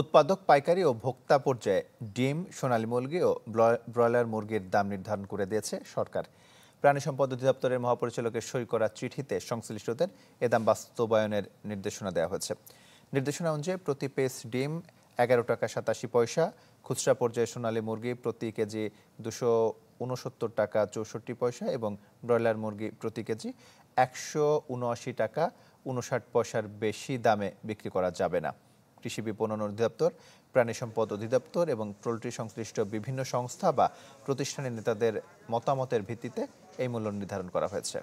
উৎপাদক পাইকারি ও ভোক্তা পর্যায়ে ডিম সোনালী মুরগি ও ব্রয়লার মুরগির দাম নির্ধারণ করে দিয়েছে সরকার প্রাণী সম্পদ অধিদপ্তরের মহাপরিচালকের সই করা চিঠিতে সংশ্লিষ্টদের এ দাম বাস্তবায়নের নির্দেশনা দেওয়া হয়েছে নির্দেশনা অনুযায়ী প্রতি পেস ডিম এগারো টাকা সাতাশি পয়সা খুচরা পর্যায়ে সোনালী মুরগি প্রতি কেজি দুশো উনসত্তর টাকা চৌষট্টি পয়সা এবং ব্রয়লার মুরগি প্রতি কেজি একশো উনআশি টাকা উনষাট পয়সার বেশি দামে বিক্রি করা যাবে না কৃষি বিপণন অধিদপ্তর প্রাণী সম্পদ অধিদপ্তর এবং পোলট্রি সংশ্লিষ্ট বিভিন্ন সংস্থা বা প্রতিষ্ঠানের নেতাদের মতামতের ভিত্তিতে এই মূল্য নির্ধারণ করা হয়েছে